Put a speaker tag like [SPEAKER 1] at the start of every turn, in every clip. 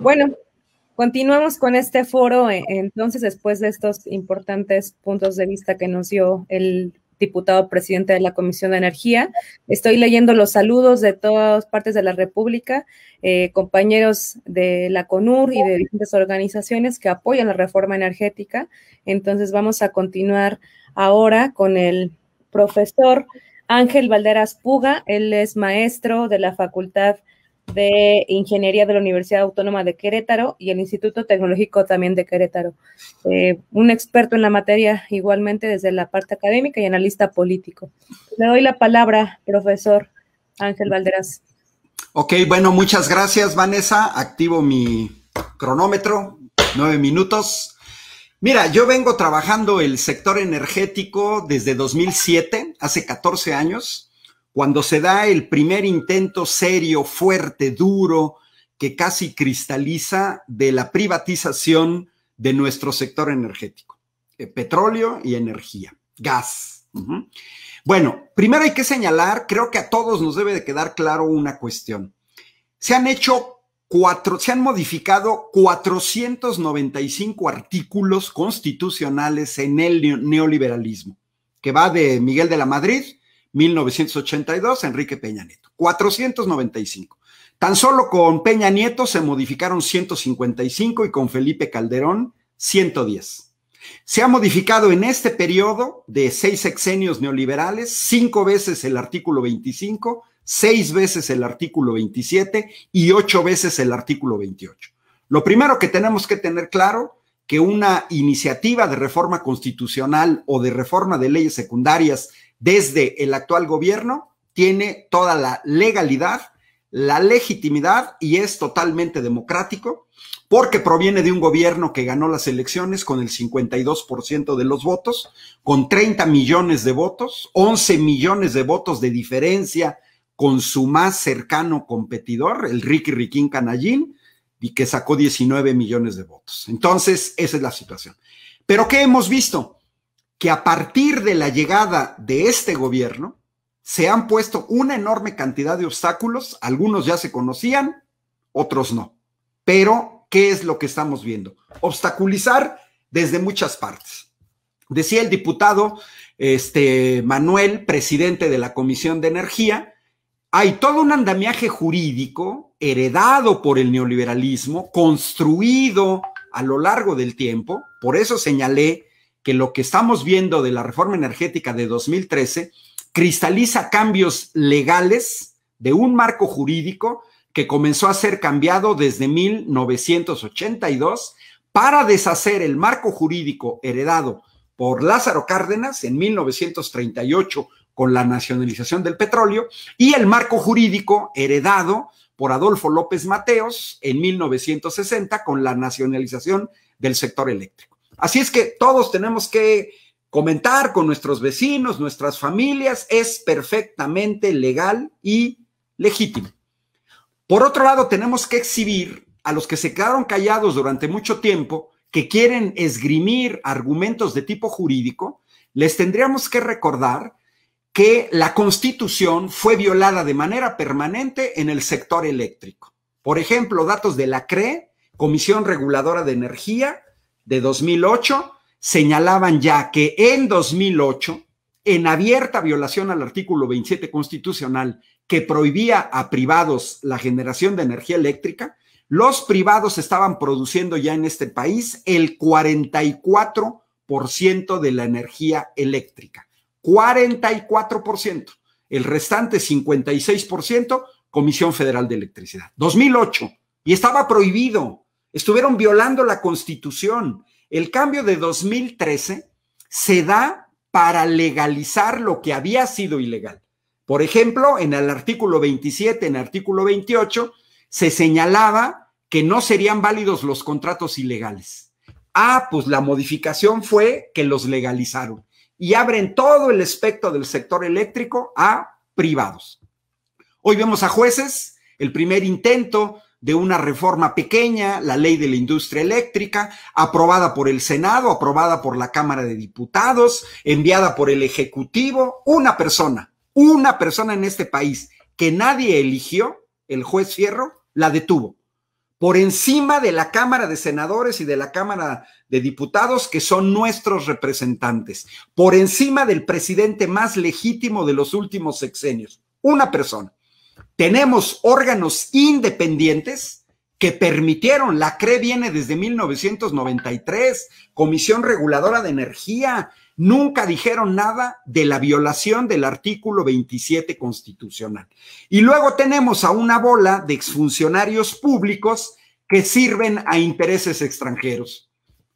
[SPEAKER 1] Bueno, continuamos con este foro. Eh, entonces, después de estos importantes puntos de vista que nos dio el diputado presidente de la Comisión de Energía. Estoy leyendo los saludos de todas partes de la República, eh, compañeros de la CONUR y de diferentes organizaciones que apoyan la reforma energética. Entonces vamos a continuar ahora con el profesor Ángel Valderas Puga. Él es maestro de la Facultad de de Ingeniería de la Universidad Autónoma de Querétaro y el Instituto Tecnológico también de Querétaro. Eh, un experto en la materia igualmente desde la parte académica y analista político. Le doy la palabra, profesor Ángel Valderas. Ok, bueno, muchas gracias, Vanessa. Activo mi cronómetro, nueve minutos. Mira, yo vengo trabajando el sector energético desde 2007, hace 14 años. Cuando se da el primer intento serio, fuerte, duro, que casi cristaliza de la privatización de nuestro sector energético, eh, petróleo y energía, gas. Bueno, primero hay que señalar, creo que a todos nos debe de quedar claro una cuestión. Se han hecho Cuatro, se han modificado 495 artículos constitucionales en el neoliberalismo, que va de Miguel de la Madrid 1982, Enrique Peña Nieto. 495. Tan solo con Peña Nieto se modificaron 155 y con Felipe Calderón 110. Se ha modificado en este periodo de seis sexenios neoliberales cinco veces el artículo 25, seis veces el artículo 27 y ocho veces el artículo 28. Lo primero que tenemos que tener claro que una iniciativa de reforma constitucional o de reforma de leyes secundarias desde el actual gobierno, tiene toda la legalidad, la legitimidad y es totalmente democrático porque proviene de un gobierno que ganó las elecciones con el 52% de los votos, con 30 millones de votos, 11 millones de votos de diferencia con su más cercano competidor, el Ricky Riquín Canallín, y que sacó 19 millones de votos. Entonces, esa es la situación. Pero ¿qué hemos visto? que a partir de la llegada de este gobierno se han puesto una enorme cantidad de obstáculos, algunos ya se conocían, otros no. Pero, ¿qué es lo que estamos viendo? Obstaculizar desde muchas partes. Decía el diputado este, Manuel, presidente de la Comisión de Energía, hay todo un andamiaje jurídico heredado por el neoliberalismo, construido a lo largo del tiempo, por eso señalé que lo que estamos viendo de la reforma energética de 2013 cristaliza cambios legales de un marco jurídico que comenzó a ser cambiado desde 1982 para deshacer el marco jurídico heredado por Lázaro Cárdenas en 1938 con la nacionalización del petróleo y el marco jurídico heredado por Adolfo López Mateos en 1960 con la nacionalización del sector eléctrico. Así es que todos tenemos que comentar con nuestros vecinos, nuestras familias, es perfectamente legal y legítimo. Por otro lado, tenemos que exhibir a los que se quedaron callados durante mucho tiempo, que quieren esgrimir argumentos de tipo jurídico, les tendríamos que recordar que la constitución fue violada de manera permanente en el sector eléctrico. Por ejemplo, datos de la CRE, Comisión Reguladora de Energía, de 2008 señalaban ya que en 2008, en abierta violación al artículo 27 constitucional que prohibía a privados la generación de energía eléctrica, los privados estaban produciendo ya en este país el 44% de la energía eléctrica. 44%. El restante 56%, Comisión Federal de Electricidad. 2008. Y estaba prohibido. Estuvieron violando la constitución. El cambio de 2013 se da para legalizar lo que había sido ilegal. Por ejemplo, en el artículo 27, en el artículo 28, se señalaba que no serían válidos los contratos ilegales. Ah, pues la modificación fue que los legalizaron y abren todo el espectro del sector eléctrico a privados. Hoy vemos a jueces, el primer intento de una reforma pequeña, la ley de la industria eléctrica, aprobada por el Senado, aprobada por la Cámara de Diputados, enviada por el Ejecutivo, una persona, una persona en este país que nadie eligió, el juez Fierro, la detuvo, por encima de la Cámara de Senadores y de la Cámara de Diputados, que son nuestros representantes, por encima del presidente más legítimo de los últimos sexenios, una persona. Tenemos órganos independientes que permitieron, la CRE viene desde 1993, Comisión Reguladora de Energía, nunca dijeron nada de la violación del artículo 27 constitucional. Y luego tenemos a una bola de exfuncionarios públicos que sirven a intereses extranjeros.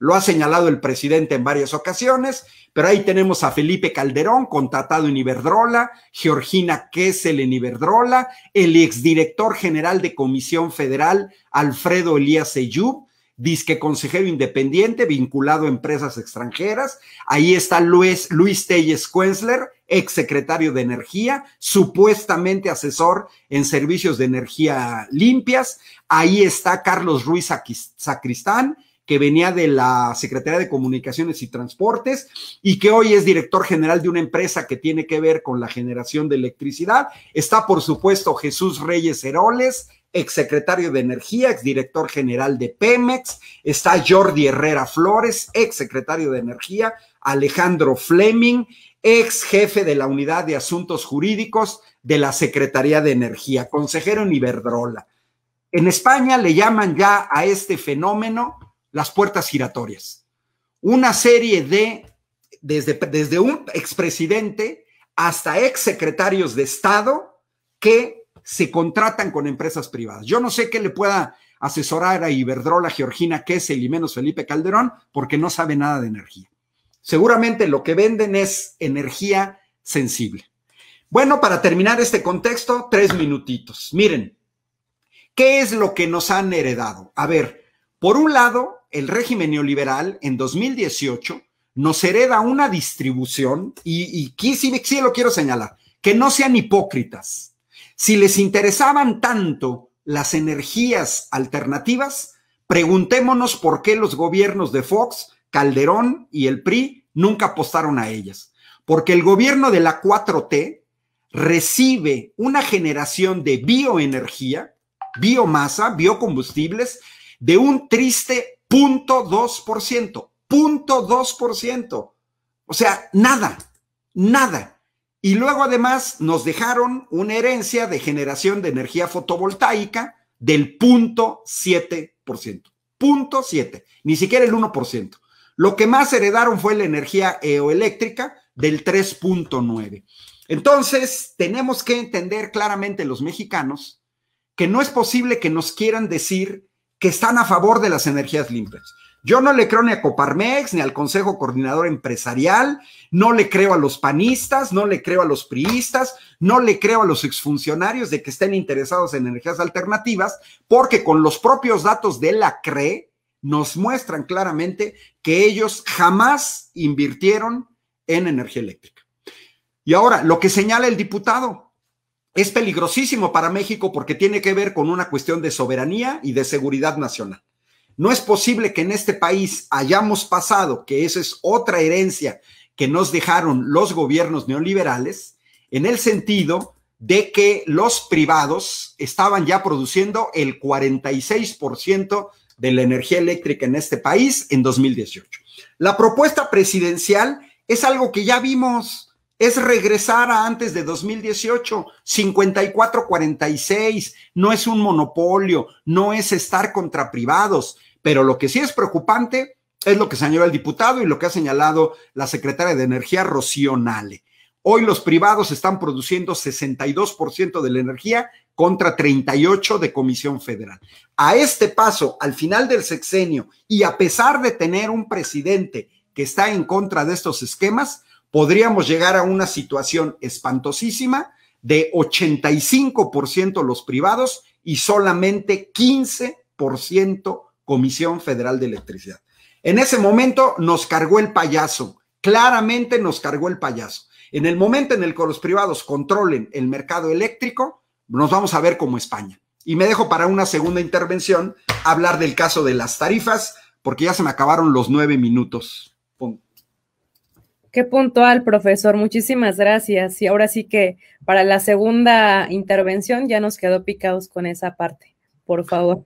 [SPEAKER 1] Lo ha señalado el presidente en varias ocasiones, pero ahí tenemos a Felipe Calderón, contratado en Iberdrola, Georgina Kessel en Iberdrola, el exdirector general de Comisión Federal, Alfredo Elías Seyub, disque consejero independiente vinculado a empresas extranjeras. Ahí está Luis, Luis Telles ex exsecretario de Energía, supuestamente asesor en servicios de energía limpias. Ahí está Carlos Ruiz Sacristán, que venía de la Secretaría de Comunicaciones y Transportes y que hoy es director general de una empresa que tiene que ver con la generación de electricidad. Está, por supuesto, Jesús Reyes Heroles, exsecretario de Energía, exdirector general de Pemex, está Jordi Herrera Flores, exsecretario de Energía, Alejandro Fleming, ex jefe de la Unidad de Asuntos Jurídicos de la Secretaría de Energía, consejero en Iberdrola. En España le llaman ya a este fenómeno las puertas giratorias. Una serie de, desde, desde un expresidente hasta exsecretarios de Estado que se contratan con empresas privadas. Yo no sé qué le pueda asesorar a Iberdrola, Georgina Kessel y menos Felipe Calderón, porque no sabe nada de energía. Seguramente lo que venden es energía sensible. Bueno, para terminar este contexto, tres minutitos. Miren, ¿qué es lo que nos han heredado? A ver, por un lado, el régimen neoliberal en 2018 nos hereda una distribución, y, aquí sí, sí lo quiero señalar, que no sean hipócritas. Si les interesaban tanto las energías alternativas, preguntémonos por qué los gobiernos de Fox, Calderón y el PRI nunca apostaron a ellas. Porque el gobierno de la 4T recibe una generación de bioenergía, biomasa, biocombustibles, de un triste Punto 2%. Punto ciento O sea, nada, nada. Y luego además nos dejaron una herencia de generación de energía fotovoltaica del punto ciento Punto siete ni siquiera el 1%. Lo que más heredaron fue la energía eoeléctrica del 3.9. Entonces, tenemos que entender claramente los mexicanos que no es posible que nos quieran decir que están a favor de las energías limpias. Yo no le creo ni a Coparmex, ni al Consejo Coordinador Empresarial, no le creo a los panistas, no le creo a los priistas, no le creo a los exfuncionarios de que estén interesados en energías alternativas, porque con los propios datos de la CRE nos muestran claramente que ellos jamás invirtieron en energía eléctrica. Y ahora, lo que señala el diputado, es peligrosísimo para México porque tiene que ver con una cuestión de soberanía y de seguridad nacional. No es posible que en este país hayamos pasado, que esa es otra herencia que nos dejaron los gobiernos neoliberales, en el sentido de que los privados estaban ya produciendo el 46% de la energía eléctrica en este país en 2018. La propuesta presidencial es algo que ya vimos es regresar a antes de 2018, 54-46, no es un monopolio, no es estar contra privados, pero lo que sí es preocupante es lo que señaló el diputado y lo que ha señalado la secretaria de Energía, Rocío Hoy los privados están produciendo 62% de la energía contra 38 de Comisión Federal. A este paso, al final del sexenio, y a pesar de tener un presidente que está en contra de estos esquemas, podríamos llegar a una situación espantosísima de 85% los privados y solamente 15% Comisión Federal de Electricidad. En ese momento nos cargó el payaso, claramente nos cargó el payaso. En el momento en el que los privados controlen el mercado eléctrico, nos vamos a ver como España. Y me dejo para una segunda intervención hablar del caso de las tarifas, porque ya se me acabaron los nueve minutos. Qué puntual, profesor. Muchísimas gracias. Y ahora sí que para la segunda intervención ya nos quedó picados con esa parte. Por favor.